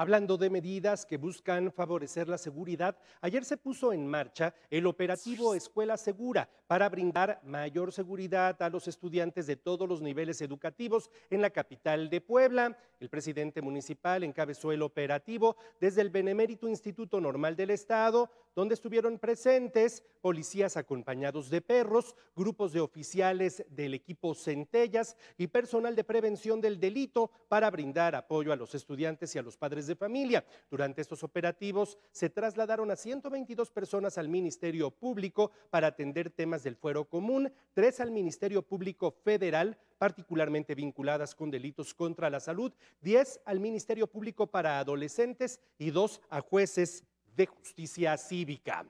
Hablando de medidas que buscan favorecer la seguridad, ayer se puso en marcha el operativo Escuela Segura para brindar mayor seguridad a los estudiantes de todos los niveles educativos en la capital de Puebla. El presidente municipal encabezó el operativo desde el Benemérito Instituto Normal del Estado, donde estuvieron presentes policías acompañados de perros, grupos de oficiales del equipo Centellas y personal de prevención del delito para brindar apoyo a los estudiantes y a los padres de familia. Durante estos operativos se trasladaron a 122 personas al Ministerio Público para atender temas del fuero común, tres al Ministerio Público Federal particularmente vinculadas con delitos contra la salud, 10 al Ministerio Público para Adolescentes y dos a jueces de justicia cívica.